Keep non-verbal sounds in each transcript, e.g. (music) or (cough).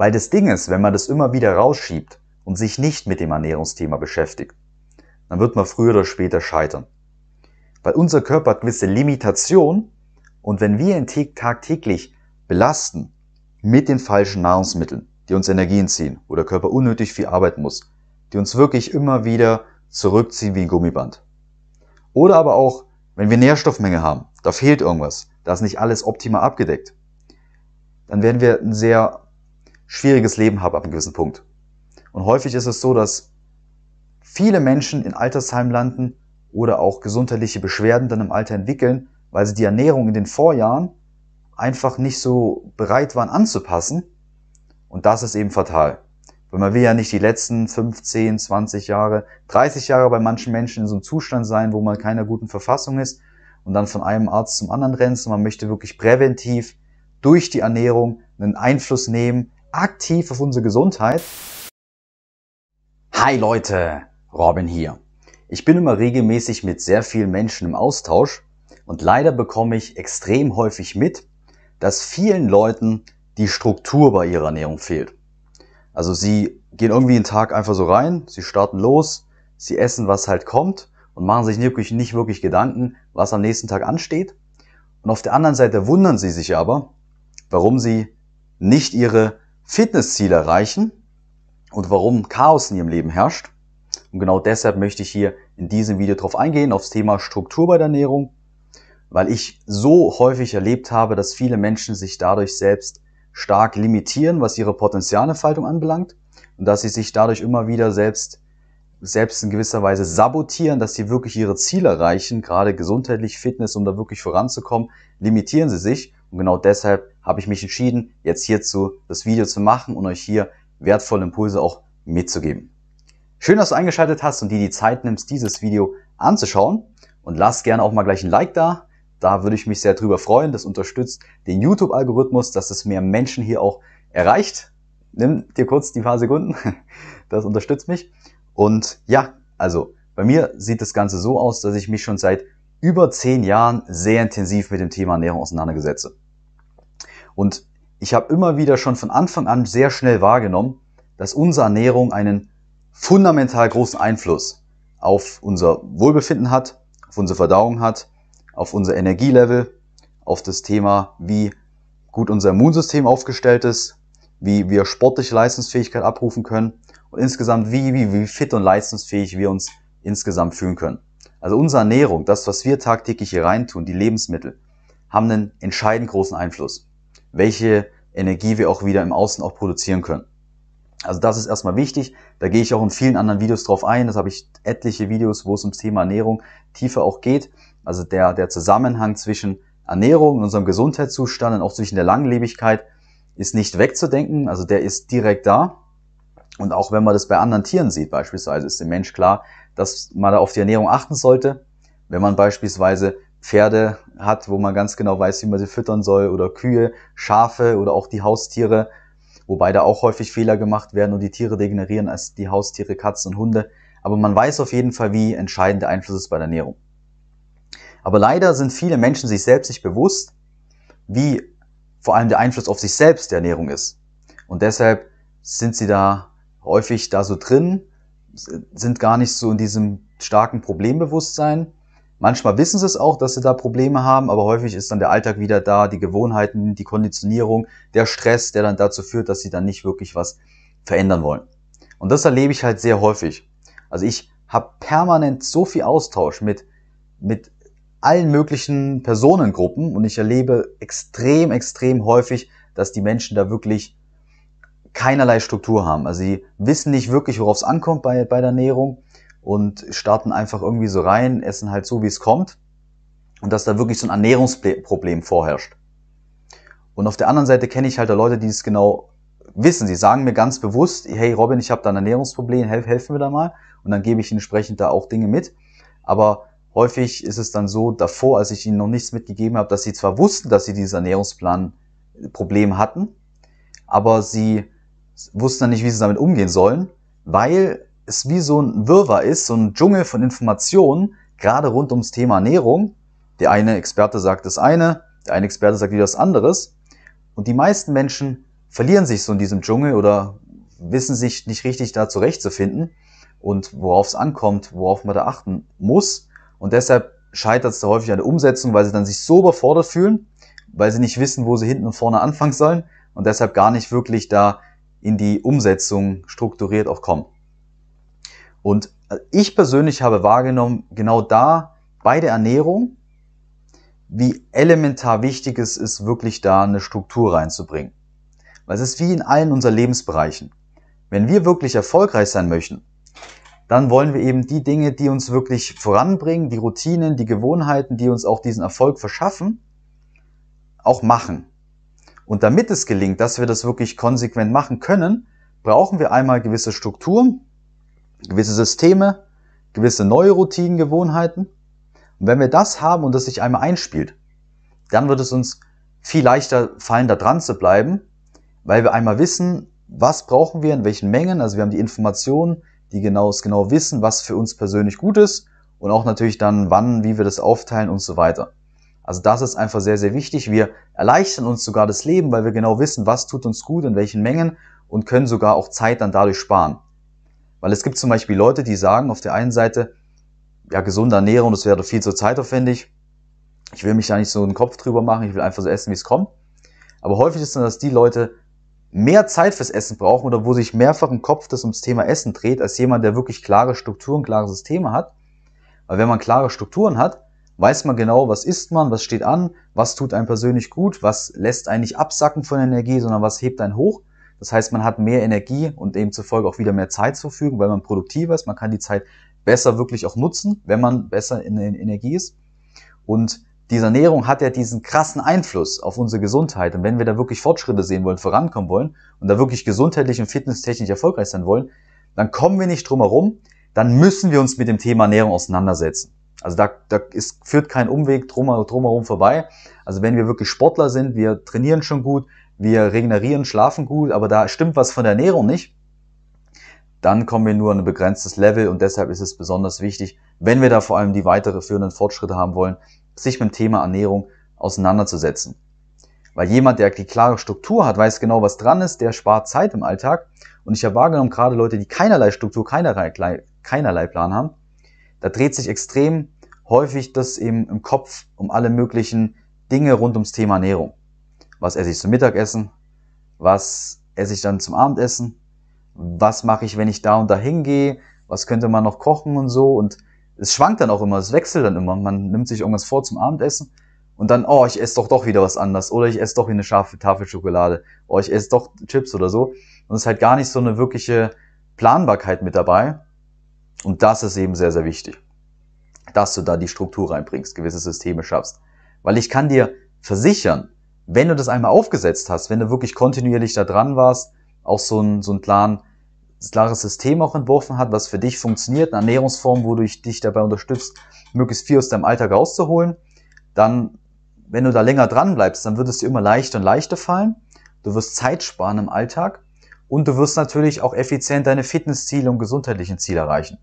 Weil das Ding ist, wenn man das immer wieder rausschiebt und sich nicht mit dem Ernährungsthema beschäftigt, dann wird man früher oder später scheitern. Weil unser Körper hat gewisse Limitationen und wenn wir ihn tagtäglich belasten mit den falschen Nahrungsmitteln, die uns Energien ziehen, wo der Körper unnötig viel arbeiten muss, die uns wirklich immer wieder zurückziehen wie ein Gummiband. Oder aber auch, wenn wir Nährstoffmenge haben, da fehlt irgendwas, da ist nicht alles optimal abgedeckt, dann werden wir ein sehr schwieriges Leben habe ab einem gewissen Punkt. Und häufig ist es so, dass viele Menschen in Altersheim landen oder auch gesundheitliche Beschwerden dann im Alter entwickeln, weil sie die Ernährung in den Vorjahren einfach nicht so bereit waren anzupassen. Und das ist eben fatal. Weil man will ja nicht die letzten 15, 20 Jahre, 30 Jahre bei manchen Menschen in so einem Zustand sein, wo man keiner guten Verfassung ist und dann von einem Arzt zum anderen rennt. man möchte wirklich präventiv durch die Ernährung einen Einfluss nehmen aktiv auf unsere Gesundheit. Hi Leute, Robin hier. Ich bin immer regelmäßig mit sehr vielen Menschen im Austausch und leider bekomme ich extrem häufig mit, dass vielen Leuten die Struktur bei ihrer Ernährung fehlt. Also sie gehen irgendwie einen Tag einfach so rein, sie starten los, sie essen, was halt kommt und machen sich wirklich nicht wirklich Gedanken, was am nächsten Tag ansteht. Und auf der anderen Seite wundern sie sich aber, warum sie nicht ihre Fitnessziel erreichen und warum Chaos in ihrem Leben herrscht. Und genau deshalb möchte ich hier in diesem Video darauf eingehen, aufs Thema Struktur bei der Ernährung, weil ich so häufig erlebt habe, dass viele Menschen sich dadurch selbst stark limitieren, was ihre Potenzialentfaltung anbelangt und dass sie sich dadurch immer wieder selbst selbst in gewisser Weise sabotieren, dass sie wirklich ihre Ziele erreichen, gerade gesundheitlich, Fitness, um da wirklich voranzukommen, limitieren sie sich und genau deshalb habe ich mich entschieden, jetzt hierzu das Video zu machen und euch hier wertvolle Impulse auch mitzugeben. Schön, dass du eingeschaltet hast und dir die Zeit nimmst, dieses Video anzuschauen. Und lass gerne auch mal gleich ein Like da. Da würde ich mich sehr drüber freuen. Das unterstützt den YouTube-Algorithmus, dass es mehr Menschen hier auch erreicht. Nimm dir kurz die paar Sekunden. (laughs) Das unterstützt mich. Und ja, also bei mir sieht das Ganze so aus, dass ich mich schon seit über zehn Jahren sehr intensiv mit dem Thema Ernährung auseinandergesetze. Und ich habe immer wieder schon von Anfang an sehr schnell wahrgenommen, dass unsere Ernährung einen fundamental großen Einfluss auf unser Wohlbefinden hat, auf unsere Verdauung hat, auf unser Energielevel, auf das Thema, wie gut unser Immunsystem aufgestellt ist, wie wir sportliche Leistungsfähigkeit abrufen können und insgesamt wie, wie, wie fit und leistungsfähig wir uns insgesamt fühlen können. Also unsere Ernährung, das, was wir tagtäglich hier reintun, die Lebensmittel, haben einen entscheidend großen Einfluss welche Energie wir auch wieder im Außen auch produzieren können. Also das ist erstmal wichtig. Da gehe ich auch in vielen anderen Videos drauf ein. Das habe ich etliche Videos, wo es ums Thema Ernährung tiefer auch geht. Also der, der Zusammenhang zwischen Ernährung und unserem Gesundheitszustand und auch zwischen der Langlebigkeit ist nicht wegzudenken. Also der ist direkt da. Und auch wenn man das bei anderen Tieren sieht, beispielsweise, ist dem Mensch klar, dass man da auf die Ernährung achten sollte. Wenn man beispielsweise Pferde hat, wo man ganz genau weiß, wie man sie füttern soll, oder Kühe, Schafe oder auch die Haustiere, wobei da auch häufig Fehler gemacht werden und die Tiere degenerieren als die Haustiere, Katzen und Hunde. Aber man weiß auf jeden Fall, wie entscheidend der Einfluss ist bei der Ernährung. Aber leider sind viele Menschen sich selbst nicht bewusst, wie vor allem der Einfluss auf sich selbst der Ernährung ist. Und deshalb sind sie da häufig da so drin, sind gar nicht so in diesem starken Problembewusstsein Manchmal wissen sie es auch, dass sie da Probleme haben, aber häufig ist dann der Alltag wieder da, die Gewohnheiten, die Konditionierung, der Stress, der dann dazu führt, dass sie dann nicht wirklich was verändern wollen. Und das erlebe ich halt sehr häufig. Also ich habe permanent so viel Austausch mit, mit allen möglichen Personengruppen und ich erlebe extrem, extrem häufig, dass die Menschen da wirklich keinerlei Struktur haben. Also sie wissen nicht wirklich, worauf es ankommt bei, bei der Ernährung und starten einfach irgendwie so rein, essen halt so, wie es kommt und dass da wirklich so ein Ernährungsproblem vorherrscht. Und auf der anderen Seite kenne ich halt da Leute, die es genau wissen. Sie sagen mir ganz bewusst, hey Robin, ich habe da ein Ernährungsproblem, helf, helfen wir da mal. Und dann gebe ich ihnen entsprechend da auch Dinge mit. Aber häufig ist es dann so, davor, als ich ihnen noch nichts mitgegeben habe, dass sie zwar wussten, dass sie dieses Ernährungsplanproblem hatten, aber sie wussten dann nicht, wie sie damit umgehen sollen, weil es wie so ein Wirrwarr ist, so ein Dschungel von Informationen, gerade rund ums Thema Ernährung. Der eine Experte sagt das eine, der eine Experte sagt wieder was anderes. Und die meisten Menschen verlieren sich so in diesem Dschungel oder wissen sich nicht richtig da zurechtzufinden und worauf es ankommt, worauf man da achten muss. Und deshalb scheitert es da häufig an der Umsetzung, weil sie dann sich so überfordert fühlen, weil sie nicht wissen, wo sie hinten und vorne anfangen sollen und deshalb gar nicht wirklich da in die Umsetzung strukturiert auch kommen. Und äh, ich persönlich habe wahrgenommen, genau da bei der Ernährung, wie elementar wichtig es ist, wirklich da eine Struktur reinzubringen. Weil es ist wie in allen unseren Lebensbereichen. Wenn wir wirklich erfolgreich sein möchten, dann wollen wir eben die Dinge, die uns wirklich voranbringen, die Routinen, die Gewohnheiten, die uns auch diesen Erfolg verschaffen, auch machen. Und damit es gelingt, dass wir das wirklich konsequent machen können, brauchen wir einmal gewisse Strukturen, gewisse Systeme, gewisse neue Routinen, Gewohnheiten. Und wenn wir das haben und das sich einmal einspielt, dann wird es uns viel leichter fallen, da dran zu bleiben, weil wir einmal wissen, was brauchen wir, in welchen Mengen. Also wir haben die Informationen, die genau, genau wissen, was für uns persönlich gut ist und auch natürlich dann, wann, wie wir das aufteilen und so weiter. Also das ist einfach sehr, sehr wichtig. Wir erleichtern uns sogar das Leben, weil wir genau wissen, was tut uns gut, in welchen Mengen und können sogar auch Zeit dann dadurch sparen. Weil es gibt zum Beispiel Leute, die sagen auf der einen Seite, ja, gesunde Ernährung, das wäre viel zu zeitaufwendig. Ich will mich da nicht so einen Kopf drüber machen, ich will einfach so essen, wie es kommt. Aber häufig ist dann, dass die Leute mehr Zeit fürs Essen brauchen oder wo sich mehrfach im Kopf das ums Thema Essen dreht, als jemand, der wirklich klare Strukturen, klare Systeme hat. Weil wenn man klare Strukturen hat, weiß man genau, was isst man, was steht an, was tut einem persönlich gut, was lässt einen nicht absacken von Energie, sondern was hebt einen hoch. Das heißt, man hat mehr Energie und demzufolge auch wieder mehr Zeit zur Verfügung, weil man produktiver ist. Man kann die Zeit besser wirklich auch nutzen, wenn man besser in, der Energie ist. Und diese Ernährung hat ja diesen krassen Einfluss auf unsere Gesundheit. Und wenn wir da wirklich Fortschritte sehen wollen, vorankommen wollen und da wirklich gesundheitlich und fitnesstechnisch erfolgreich sein wollen, dann kommen wir nicht drum herum. Dann müssen wir uns mit dem Thema Ernährung auseinandersetzen. Also da, da ist, führt kein Umweg drumherum vorbei. Also wenn wir wirklich Sportler sind, wir trainieren schon gut, wir regenerieren, schlafen gut, aber da stimmt was von der Ernährung nicht, dann kommen wir nur an ein begrenztes Level und deshalb ist es besonders wichtig, wenn wir da vor allem die weiterführenden Fortschritte haben wollen, sich mit dem Thema Ernährung auseinanderzusetzen. Weil jemand, der die klare Struktur hat, weiß genau, was dran ist, der spart Zeit im Alltag. Und ich habe wahrgenommen, gerade Leute, die keinerlei Struktur, keinerlei, keinerlei Plan haben, da dreht sich extrem häufig das eben im Kopf um alle möglichen Dinge rund ums Thema Ernährung was esse ich zum Mittagessen, was esse ich dann zum Abendessen, was mache ich, wenn ich da und da hingehe, was könnte man noch kochen und so. Und es schwankt dann auch immer, es wechselt dann immer. Man nimmt sich irgendwas vor zum Abendessen und dann, oh, ich esse doch doch wieder was anders oder ich esse doch wieder eine scharfe Tafel Schokolade, oh, ich esse doch Chips oder so. Und es ist halt gar nicht so eine wirkliche Planbarkeit mit dabei. Und das ist eben sehr, sehr wichtig, dass du da die Struktur reinbringst, gewisse Systeme schaffst. Weil ich kann dir versichern, wenn du das einmal aufgesetzt hast, wenn du wirklich kontinuierlich da dran warst, auch so ein, so ein klaren, klares System auch entworfen hat, was für dich funktioniert, eine Ernährungsform, wo du dich dabei unterstützt, möglichst viel aus deinem Alltag rauszuholen, dann, wenn du da länger dran bleibst, dann wird es dir immer leichter und leichter fallen. Du wirst Zeit sparen im Alltag und du wirst natürlich auch effizient deine Fitnessziele und gesundheitlichen Ziele erreichen.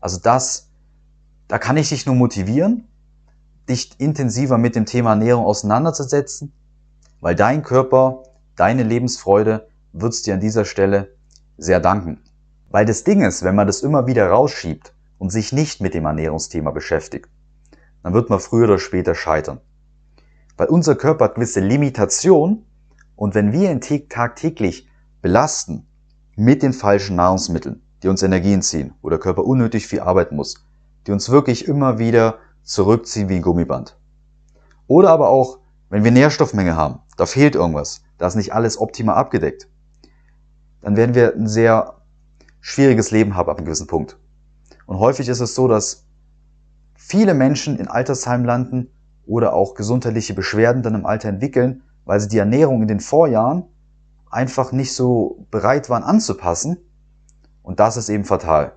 Also das, da kann ich dich nur motivieren dich intensiver mit dem Thema Ernährung auseinanderzusetzen, weil dein Körper, deine Lebensfreude wird es dir an dieser Stelle sehr danken. Weil das Ding ist, wenn man das immer wieder rausschiebt und sich nicht mit dem Ernährungsthema beschäftigt, dann wird man früher oder später scheitern. Weil unser Körper hat gewisse Limitationen und wenn wir ihn tagtäglich belasten mit den falschen Nahrungsmitteln, die uns Energien ziehen, wo der Körper unnötig viel arbeiten muss, die uns wirklich immer wieder zurückziehen wie ein Gummiband. Oder aber auch, wenn wir Nährstoffmenge haben, da fehlt irgendwas, da ist nicht alles optimal abgedeckt, dann werden wir ein sehr schwieriges Leben haben ab einem gewissen Punkt. Und häufig ist es so, dass viele Menschen in Altersheim landen oder auch gesundheitliche Beschwerden dann im Alter entwickeln, weil sie die Ernährung in den Vorjahren einfach nicht so bereit waren anzupassen. Und das ist eben fatal.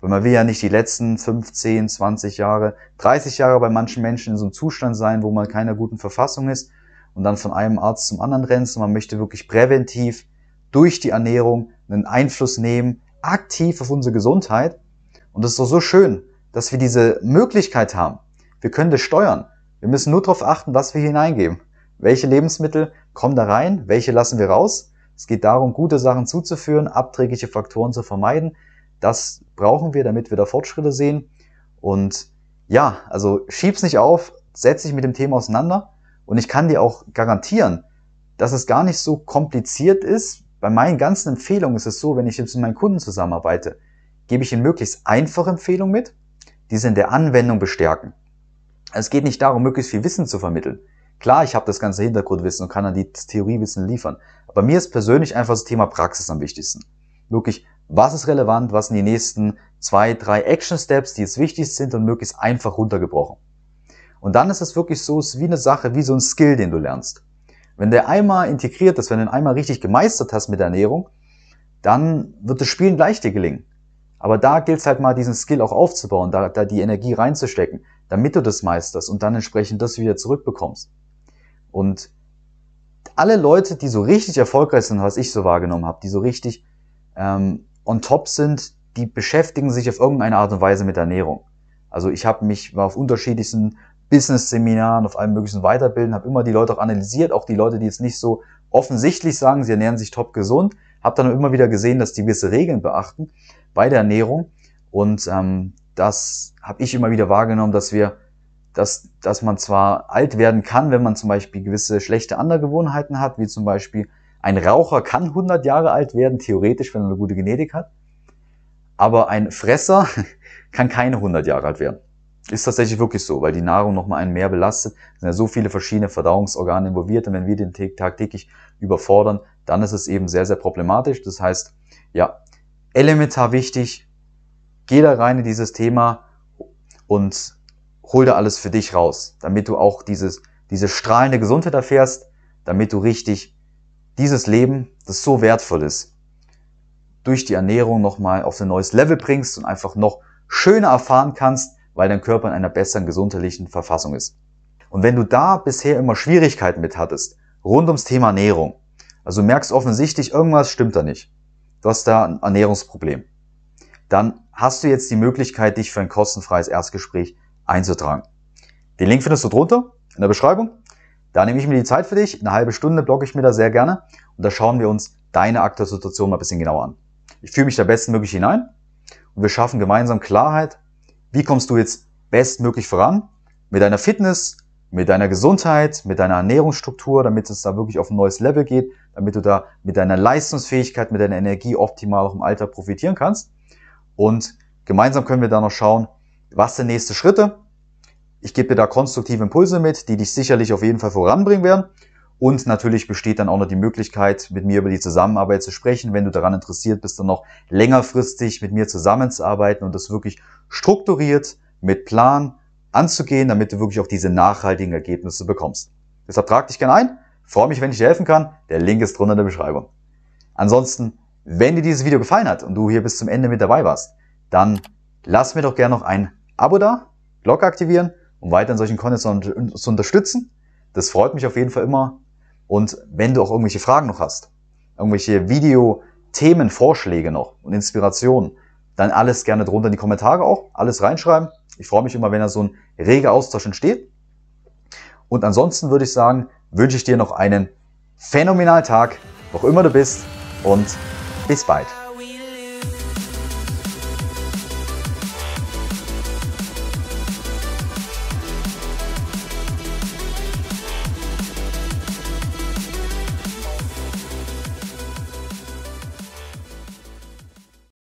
Weil man will ja nicht die letzten 15, 20 Jahre, 30 Jahre bei manchen Menschen in so einem Zustand sein, wo man keiner guten Verfassung ist und dann von einem Arzt zum anderen rennt. man möchte wirklich präventiv durch die Ernährung einen Einfluss nehmen, aktiv auf unsere Gesundheit. Und das ist doch so schön, dass wir diese Möglichkeit haben. Wir können das steuern. Wir müssen nur darauf achten, was wir hineingeben. Welche Lebensmittel kommen da rein? Welche lassen wir raus? Es geht darum, gute Sachen zuzuführen, abträgliche Faktoren zu vermeiden das brauchen wir, damit wir da Fortschritte sehen. Und ja, also schieb's nicht auf, setz dich mit dem Thema auseinander. Und ich kann dir auch garantieren, dass es gar nicht so kompliziert ist. Bei meinen ganzen Empfehlungen ist es so, wenn ich jetzt mit meinen Kunden zusammenarbeite, gebe ich ihnen möglichst einfache Empfehlungen mit, die sie in der Anwendung bestärken. Es geht nicht darum, möglichst viel Wissen zu vermitteln. Klar, ich habe das ganze Hintergrundwissen und kann dann die Theoriewissen liefern. Aber mir ist persönlich einfach das Thema Praxis am wichtigsten. Wirklich was ist relevant, was sind die nächsten zwei, drei Action-Steps, die jetzt wichtig sind und möglichst einfach runtergebrochen. Und dann ist es wirklich so, es ist wie eine Sache, wie so ein Skill, den du lernst. Wenn der einmal integriert ist, wenn du den einmal richtig gemeistert hast mit der Ernährung, dann wird das Spielen gleich dir gelingen. Aber da gilt es halt mal, diesen Skill auch aufzubauen, da, da die Energie reinzustecken, damit du das meisterst und dann entsprechend das wieder zurückbekommst. Und alle Leute, die so richtig erfolgreich sind, was ich so wahrgenommen habe, die so richtig ähm, on top sind, die beschäftigen sich auf irgendeine Art und Weise mit Ernährung. Also ich habe mich war auf unterschiedlichsten Business-Seminaren, auf allem möglichen Weiterbilden, habe immer die Leute auch analysiert, auch die Leute, die jetzt nicht so offensichtlich sagen, sie ernähren sich top gesund, habe dann immer wieder gesehen, dass die gewisse Regeln beachten bei der Ernährung und ähm, das habe ich immer wieder wahrgenommen, dass wir, dass, dass man zwar alt werden kann, wenn man zum Beispiel gewisse schlechte Angewohnheiten hat, wie zum Beispiel ein Raucher kann 100 Jahre alt werden, theoretisch, wenn er eine gute Genetik hat. Aber ein Fresser (laughs) kann keine 100 Jahre alt werden. Ist tatsächlich wirklich so, weil die Nahrung nochmal einen mehr belastet. Es sind ja so viele verschiedene Verdauungsorgane involviert und wenn wir den tagtäglich überfordern, dann ist es eben sehr, sehr problematisch. Das heißt, ja, elementar wichtig, geh da rein in dieses Thema und hol da alles für dich raus, damit du auch dieses, diese strahlende Gesundheit erfährst, damit du richtig dieses Leben, das so wertvoll ist, durch die Ernährung nochmal auf ein neues Level bringst und einfach noch schöner erfahren kannst, weil dein Körper in einer besseren gesundheitlichen Verfassung ist. Und wenn du da bisher immer Schwierigkeiten mit hattest, rund ums Thema Ernährung, also merkst offensichtlich, irgendwas stimmt da nicht. Du hast da ein Ernährungsproblem. Dann hast du jetzt die Möglichkeit, dich für ein kostenfreies Erstgespräch einzutragen. Den Link findest du drunter in der Beschreibung. Da nehme ich mir die Zeit für dich, eine halbe Stunde blogge ich mir da sehr gerne und da schauen wir uns deine aktuelle Situation mal ein bisschen genauer an. Ich fühle mich da bestmöglich hinein und wir schaffen gemeinsam Klarheit, wie kommst du jetzt bestmöglich voran mit deiner Fitness, mit deiner Gesundheit, mit deiner Ernährungsstruktur, damit es da wirklich auf ein neues Level geht, damit du da mit deiner Leistungsfähigkeit, mit deiner Energie optimal auch im Alter profitieren kannst. Und gemeinsam können wir da noch schauen, was sind nächste Schritte, ich gebe dir da konstruktive Impulse mit, die dich sicherlich auf jeden Fall voranbringen werden. Und natürlich besteht dann auch noch die Möglichkeit, mit mir über die Zusammenarbeit zu sprechen, wenn du daran interessiert bist, dann noch längerfristig mit mir zusammenzuarbeiten und das wirklich strukturiert mit Plan anzugehen, damit du wirklich auch diese nachhaltigen Ergebnisse bekommst. Deshalb trag dich gerne ein. Freue mich, wenn ich dir helfen kann. Der Link ist drunter in der Beschreibung. Ansonsten, wenn dir dieses Video gefallen hat und du hier bis zum Ende mit dabei warst, dann lass mir doch gerne noch ein Abo da, Glocke aktivieren um weiter in solchen Content zu unterstützen. Das freut mich auf jeden Fall immer. Und wenn du auch irgendwelche Fragen noch hast, irgendwelche Video-Themen, Vorschläge noch und Inspirationen, dann alles gerne drunter in die Kommentare auch, alles reinschreiben. Ich freue mich immer, wenn da so ein reger Austausch entsteht. Und ansonsten würde ich sagen, wünsche ich dir noch einen phänomenalen Tag, wo auch immer du bist und bis bald.